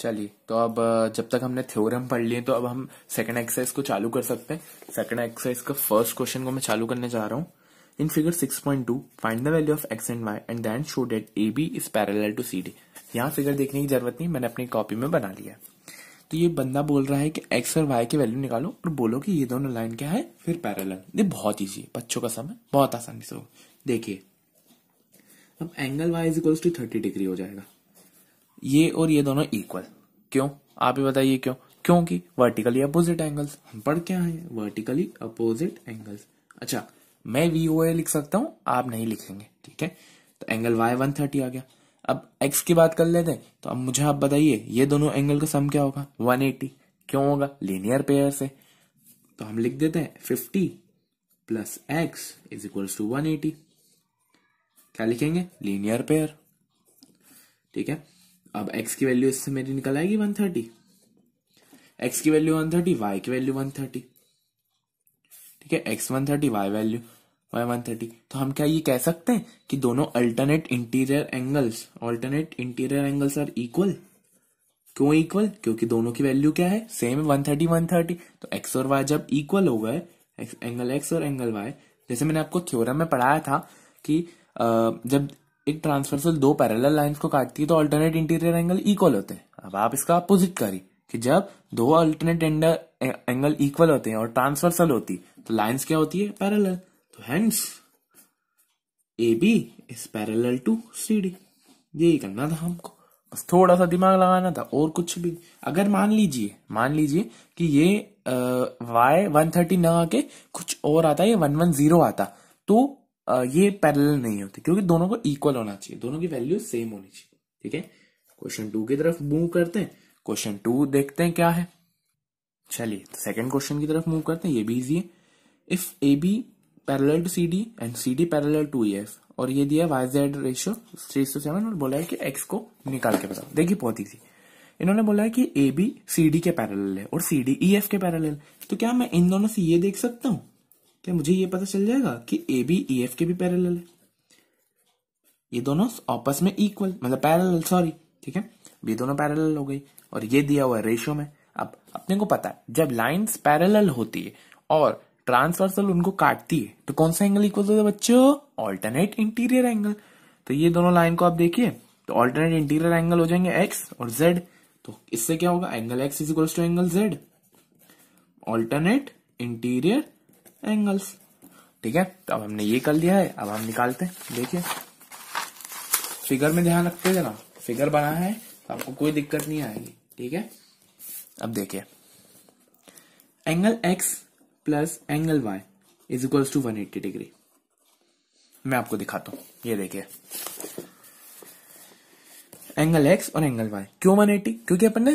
चलिए तो अब जब तक हमने थ्योरम पढ़ लिए तो अब हम सेकंड एक्सरसाइज को चालू कर सकते हैं सेकंड एक्सरसाइज का फर्स्ट क्वेश्चन को मैं चालू करने जा रहा हूँ in figure 6.2 find the value of x and y and then show that A B is parallel to C D यहाँ फिगर देखने की जरूरत नहीं मैंने अपनी कॉपी में बना लिया तो ये बंदा बोल रहा है कि एक्स और वाई की वैल्यू निकालो और बोलो कि ये दोनों लाइन क्या है फिर पैरल ये बहुत ईजी है बच्चों का समय बहुत आसानी से हो देखिए अब angle y is equals to thirty degree हो जाएगा ये और ये दोनों इक्वल क्यों आप ही बताइए क्यों क्योंकि वर्टिकली अपोजिट एंगल्स हम पढ़ क्या है वर्टिकली अपोजिट एंगल्स अच्छा मैं वी ओ ए लिख सकता हूं आप नहीं लिखेंगे ठीक है तो एंगल वाई वन थर्टी आ गया अब एक्स की बात कर लेते हैं तो अब मुझे आप बताइए ये दोनों एंगल का सम क्या होगा वन एटी क्यों होगा लीनियर पेयर से तो हम लिख देते हैं fifty plus x is equals to one eighty क्या लिखेंगे लीनियर पेयर ठीक है अब x की वैल्यू इससे मेरी निकल आएगी 130 एक्स की वैल्यू 130 वाई की वैल्यू 130 ठीक है x 130 वाई वैल्यू y 130 तो हम क्या ये कह सकते हैं कि दोनों alternate interior angles alternate interior angles are equal क्यों इक्वल क्योंकि दोनों की वैल्यू क्या है same one thirty one thirty तो एक्स और वाई जब इक्वल हो गए एंगल एक्स और एंगल वाई जैसे मैंने आपको थ्योरम में पढ़ाया था कि जब एक ट्रांसवर्सल दो पैरेलल लाइंस को काटती है तो अल्टरनेट इंटीरियर एंगल इक्वल होते हैं अब आप इसका अपोजिट करिए कि जब दो अल्टरनेट एंडर एंगल इक्वल होते हैं और ट्रांसवर्सल होती तो लाइंस क्या होती है पैरेलल तो hence A B is parallel to C D यही करना था हमको बस थोड़ा सा दिमाग लगाना था और कुछ भी अगर मान लीजिए मान लीजिए कि ये वाई वन थर्टी न आके कुछ और आता है ये वन वन जीरो आता तो ये पैरेलल नहीं होते क्योंकि दोनों को इक्वल होना चाहिए दोनों की वैल्यू सेम होनी चाहिए ठीक है क्वेश्चन टू की तरफ मूव करते हैं क्वेश्चन टू देखते हैं क्या है चलिए तो सेकेंड क्वेश्चन की तरफ मूव करते हैं ये भी इजी है if A B parallel to C D and C D parallel to E F और ये दिया y z ratio three to seven और बोला है कि एक्स को निकाल के बताओ देखिए बहुत इजी इन्होंने बोला है कि ए बी सी डी के पैरेलल है और सी डी ई एफ के पैरेलल तो क्या मैं इन दोनों से ये देख सकता हूँ तो मुझे ये पता चल जाएगा कि ए बी ई एफ के भी पैरल है ये दोनों आपस में इक्वल मतलब पैरल सॉरी ठीक है ये दोनों पैरल हो गई और ये दिया हुआ है रेशियो में अब अपने को पता है जब लाइंस पैरल होती है और ट्रांसवर्सल उनको काटती है तो कौन सा एंगल इक्वल होता है बच्चों ऑल्टरनेट इंटीरियर एंगल तो ये दोनों लाइन को आप देखिए तो ऑल्टरनेट इंटीरियर एंगल हो जाएंगे एक्स और जेड तो इससे क्या होगा angle x is equal to angle z alternate interior angles ठीक है तो अब हमने ये कर लिया है अब हम निकालते हैं देखिए फिगर में ध्यान रखते जरा फिगर बना है तो आपको कोई दिक्कत नहीं आएगी ठीक है अब देखिए angle x plus angle y is equals to one eighty degree मैं आपको दिखाता हूँ ये देखिए एंगल एक्स और एंगल वाई क्यों एटी क्योंकि अपन ने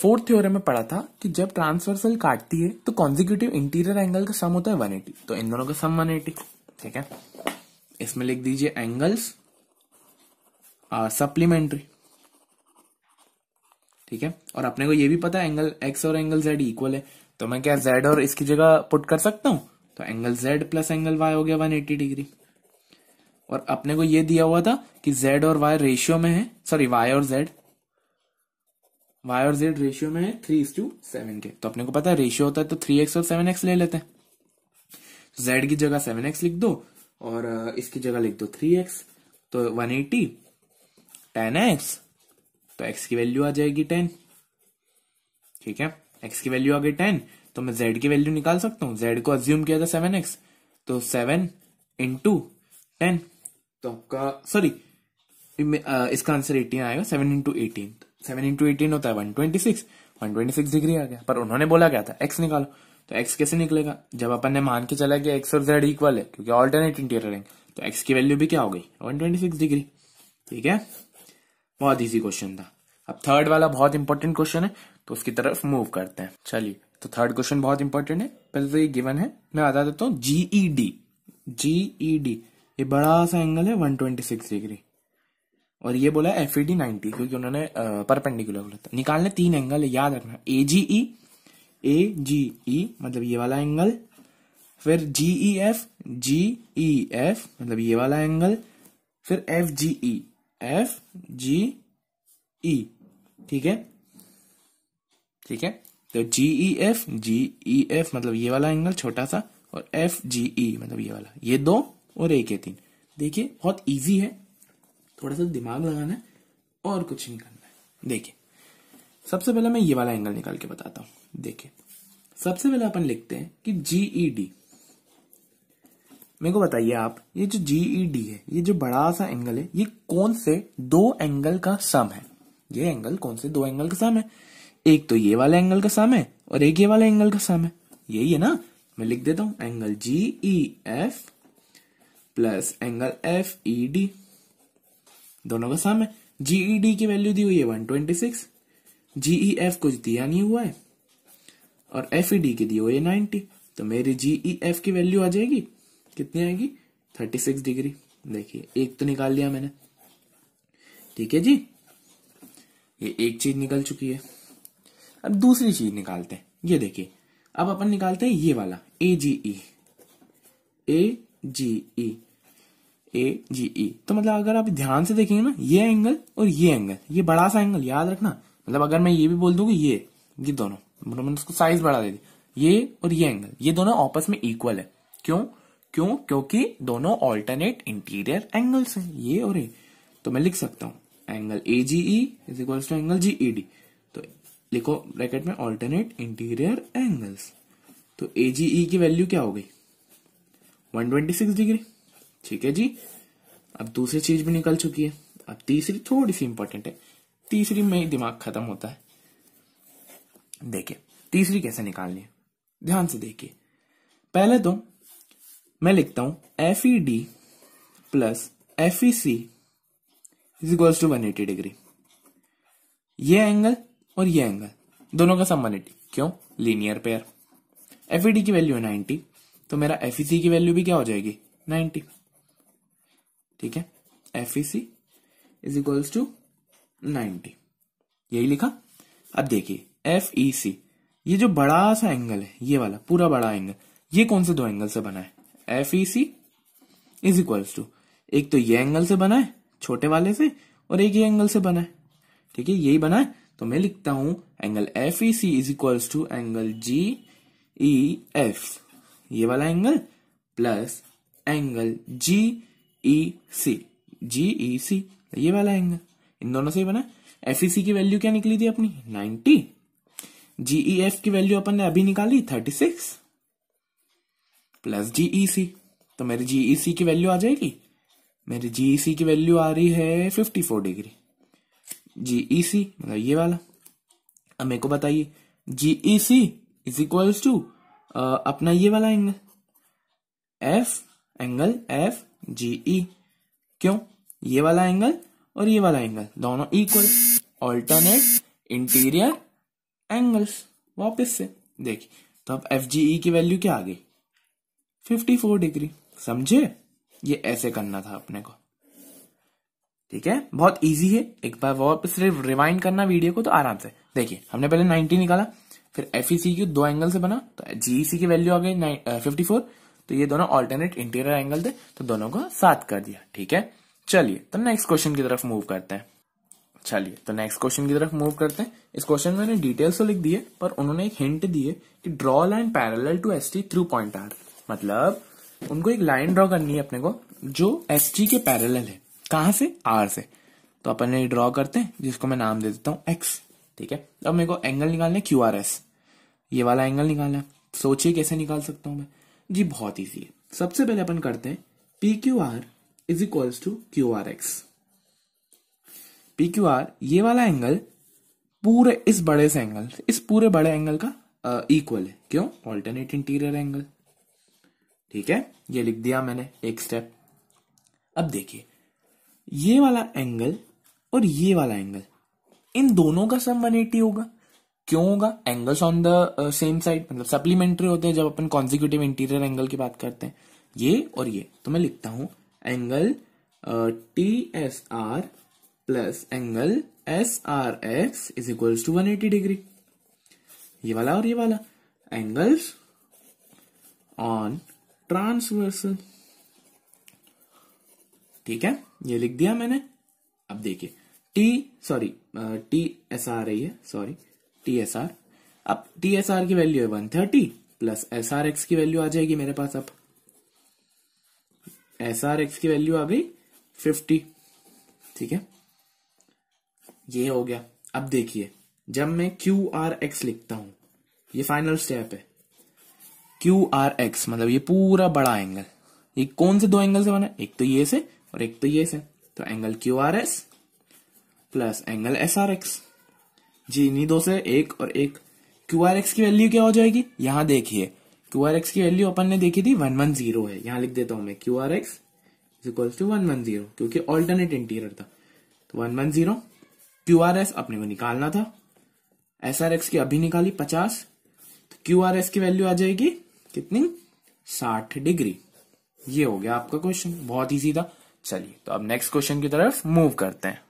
फोर्थ थ्योरम में पढ़ा था कि जब ट्रांसवर्सल काटती है तो कॉन्जिक्यूटिव इंटीरियर एंगल का सम होता है 180 तो इन दोनों का सम 180 ठीक है इसमें लिख दीजिए एंगल्स सप्लीमेंट्री ठीक है और अपने को ये भी पता है एंगल एक्स और एंगल जेड इक्वल है तो मैं क्या जेड और इसकी जगह पुट कर सकता हूं तो angle z plus angle y हो गया एटी डिग्री और अपने को ये दिया हुआ था कि z और y रेशियो में है सॉरी y और z y और z रेशियो में है थ्री इज टू सेवन के तो अपने को पता है रेशियो होता है तो थ्री एक्स और सेवन एक्स ले लेते हैं z की जगह सेवन एक्स लिख दो और इसकी जगह लिख दो थ्री एक्स तो वन एटी टेन एक्स तो एक्स की वैल्यू आ जाएगी टेन ठीक है एक्स की वैल्यू आ गई टेन तो मैं जेड की वैल्यू निकाल सकता हूँ जेड को अज्यूम किया था सेवन एक्स तो सेवन इंटू सॉरी uh, इसका आंसर एटीन आएगा seven into eighteen seven into eighteen होता है one twenty six one twenty six degree आ गया पर उन्होंने बोला क्या था एक्स निकालो तो एक्स कैसे निकलेगा जब अपन ने मान के चला गया एक्स और जेड इक्वल है क्योंकि ऑल्टरनेट इंटीरियर है तो एक्स की वैल्यू भी क्या हो गई वन ट्वेंटी सिक्स डिग्री ठीक है बहुत ईजी क्वेश्चन था अब थर्ड वाला बहुत इंपॉर्टेंट क्वेश्चन है तो उसकी तरफ मूव करते हैं चलिए तो थर्ड क्वेश्चन बहुत इंपॉर्टेंट है पहले तो ये गिवन है मैं बता देता हूँ जीईडी जीईडी e ये बड़ा सा एंगल है 126 डिग्री और ये बोला एफ ई डी नाइनटी क्योंकि उन्होंने परपेंडिकुलर बोला था निकालने तीन एंगल याद रखना ए जी ई ए जी ई मतलब ये वाला एंगल फिर जी E F G E F मतलब ये वाला एंगल फिर F G E F G ई ठीक है ठीक है तो जी E F G E F मतलब ये वाला एंगल छोटा सा और एफ जी ई मतलब ये वाला ये दो और एक है तीन देखिए बहुत इजी है थोड़ा सा दिमाग लगाना है और कुछ नहीं करना है देखिए सबसे पहले मैं ये वाला एंगल निकाल के बताता हूं देखिए सबसे पहले अपन लिखते हैं कि जीईडी e मेरे को बताइए आप ये जो जीईडी e है ये जो बड़ा सा एंगल है ये कौन से दो एंगल का सम है ये एंगल कौन से दो एंगल का सम है एक तो ये वाला एंगल का सम है और एक ये वाला एंगल का सम है यही है ना मैं लिख देता हूं angle G E F plus angle F E D दोनों का सम है जीई डी e की वैल्यू दी हुई है one twenty six G E F कुछ दिया नहीं हुआ है और एफ ई डी की दी हुई है नाइनटी तो मेरी जीई एफ e की वैल्यू आ जाएगी कितनी आएगी थर्टी सिक्स डिग्री देखिए एक तो निकाल लिया मैंने ठीक है जी ये एक चीज निकल चुकी है अब दूसरी चीज निकालते हैं ये देखिए अब अपन निकालते हैं ये वाला ए जी ई ए जी ई ए जी ई तो मतलब अगर आप ध्यान से देखेंगे ना ये एंगल और ये एंगल ये बड़ा सा एंगल याद रखना मतलब अगर मैं ये भी बोल दूंगी ये ये दोनों मतलब मैंने उसको साइज बढ़ा दे दी ये और ये एंगल ये दोनों आपस में इक्वल है क्यों क्यों क्योंकि दोनों ऑल्टरनेट इंटीरियर एंगल्स हैं ये और ये तो मैं लिख सकता हूँ angle A G E is equal to angle G E D तो लिखो ब्रैकेट में ऑल्टरनेट इंटीरियर एंगल्स तो ए जी ई की वैल्यू क्या हो गई 126 डिग्री ठीक है जी अब दूसरी चीज भी निकल चुकी है अब तीसरी थोड़ी सी इंपॉर्टेंट है तीसरी में ही दिमाग खत्म होता है देखिए तीसरी कैसे निकालनी है ध्यान से देखिए पहले तो मैं लिखता हूं F E D plus F E C is equals to one eighty degree ये एंगल और ये एंगल दोनों का सम एटी क्यों linear pair F E D की वैल्यू है नाइनटी तो मेरा एफ ई सी की वैल्यू भी क्या हो जाएगी नाइनटी ठीक है F E C is equals to ninety यही लिखा अब देखिए एफ ई सी ये जो बड़ा सा एंगल है ये वाला पूरा बड़ा एंगल ये कौन से दो एंगल से बना है F E C is equals to एक तो ये एंगल से बना है छोटे वाले से और एक ये एंगल से बना है ठीक है यही बना है तो मैं लिखता हूं angle F E C is equals to angle G E F ये वाला angle plus angle G E C G E C ये वाला एंगल इन दोनों से ही बना एफ ई सी की वैल्यू क्या निकली थी अपनी नाइनटी जीई एफ e की वैल्यू अपन ने अभी निकाली thirty six plus G E C तो मेरी जीई सी e की वैल्यू आ जाएगी मेरी जीई सी e की वैल्यू आ रही है fifty four degree G E C मतलब ये वाला अब मेरे को बताइए G E C is equals to अपना ये वाला angle F angle F G E क्यों ये वाला एंगल और ये वाला एंगल दोनों इक्वल ऑल्टरनेट इंटीरियर एंगल्स वापस से देखिए तो अब एफ जी ई की वैल्यू क्या आ गई 54 डिग्री समझे ये ऐसे करना था अपने को ठीक है बहुत इजी है एक बार वापस रिवाइंड करना वीडियो को तो आराम से देखिए हमने पहले 90 निकाला फिर एफ ई सी क्यू दो एंगल से बना तो जी ई सी की वैल्यू आ गई फिफ्टी फोर uh, तो ये दोनों ऑल्टरनेट इंटीरियर एंगल थे तो दोनों को साथ कर दिया ठीक है चलिए तो नेक्स्ट क्वेश्चन की तरफ मूव करते हैं चलिए तो नेक्स्ट क्वेश्चन की तरफ मूव करते हैं इस क्वेश्चन में डिटेल्स तो लिख दिए पर उन्होंने एक हिंट दिए कि draw line parallel to S T through point R मतलब उनको एक लाइन ड्रॉ करनी है अपने को जो एस टी के पैरल है कहा से आर से तो अपन ने ड्रॉ करते हैं जिसको मैं नाम दे देता हूँ एक्स ठीक है अब मेरे को एंगल निकालना है क्यू आर एस ये वाला एंगल निकालना है सोचिए कैसे निकाल सकता हूँ मैं जी बहुत ईजी है सबसे पहले अपन करते हैं P Q R is equals to Q R X P Q R ये वाला एंगल पूरे इस बड़े से एंगल इस पूरे बड़े एंगल का इक्वल है क्यों ऑल्टरनेट इंटीरियर एंगल ठीक है ये लिख दिया मैंने एक स्टेप अब देखिए ये वाला एंगल और ये वाला एंगल इन दोनों का सम 180 होगा क्यों होगा angles on the same side मतलब सप्लीमेंट्री होते हैं जब अपन कॉन्जिक्यूटिव इंटीरियर एंगल की बात करते हैं ये और ये तो मैं लिखता हूं angle T S R plus angle S R X is equals to one eighty degree ये वाला और ये वाला एंगल्स ऑन ट्रांसवर्सल ठीक है ये लिख दिया मैंने अब देखिए टी सॉरी टी एस आ रही है सॉरी टी एस आर अब टी एस आर की वैल्यू है one thirty plus S R X की वैल्यू आ जाएगी मेरे पास अब एस आर एक्स की वैल्यू आ गई फिफ्टी ठीक है ये हो गया अब देखिए जब मैं क्यू आर एक्स लिखता हूं ये फाइनल स्टेप है क्यू आर एक्स मतलब ये पूरा बड़ा एंगल ये कौन से दो एंगल से बना एक तो ये से और एक तो ये से तो angle Q R S plus angle S R X जी इन्हीं दो से एक और एक क्यू आर एक्स की वैल्यू क्या हो जाएगी यहां देखिए क्यू आर एक्स की वैल्यू अपन ने देखी थी वन वन जीरो है यहां लिख देता हूं मैं Q R X is equals to one one zero क्योंकि ऑल्टरनेट इंटीरियर था तो one one zero Q R S अपने को निकालना था एस आर एक्स की अभी निकाली पचास तो क्यू आर एस की वैल्यू आ जाएगी कितनी साठ डिग्री ये हो गया आपका क्वेश्चन बहुत ईजी था चलिए तो अब नेक्स्ट क्वेश्चन की तरफ मूव करते हैं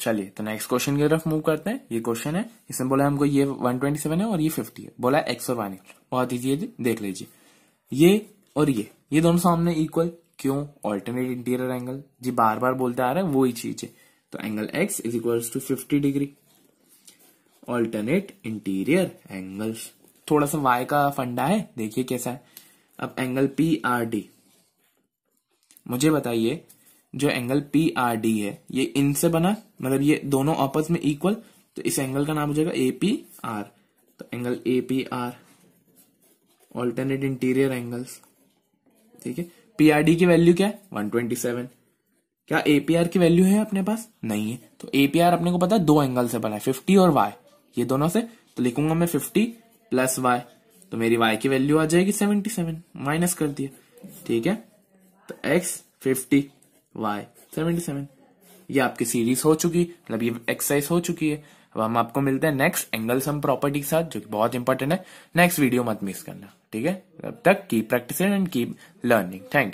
चलिए तो नेक्स्ट क्वेश्चन की तरफ मूव करते हैं ये क्वेश्चन है इसमें बोला हमको ये 127 है और ये 50 है बोला एक्स और वाई बहुत ईजी है देख लीजिए ये और ये ये दोनों सामने इक्वल क्यों ऑल्टरनेट इंटीरियर एंगल जी बार बार बोलते आ रहे हैं ही चीज है तो angle x is equal to fifty degree alternate interior angle थोड़ा सा वाई का फंडा है देखिए कैसा है अब एंगल पी आर डी मुझे बताइए जो एंगल पी आर डी है ये इनसे बना मतलब ये दोनों आपस में इक्वल तो इस एंगल का नाम हो जाएगा ए पी आर तो angle A P R alternate interior angles ठीक है पी आर डी की वैल्यू क्या है वन ट्वेंटी सेवन क्या एपीआर की वैल्यू है अपने पास नहीं है तो एपीआर अपने को पता है दो एंगल से बना है फिफ्टी और वाई ये दोनों से तो लिखूंगा मैं फिफ्टी प्लस वाई तो मेरी वाई की वैल्यू आ जाएगी सेवेंटी सेवन माइनस कर दिया ठीक है तो x fifty y seventy seven ये आपकी सीरीज हो चुकी मतलब ये एक्सरसाइज हो चुकी है अब हम आपको मिलते हैं नेक्स्ट एंगल सम प्रॉपर्टी के साथ जो कि बहुत इंपॉर्टेंट है नेक्स्ट वीडियो मत मिस करना ठीक है तब तक keep practice and keep learning thank you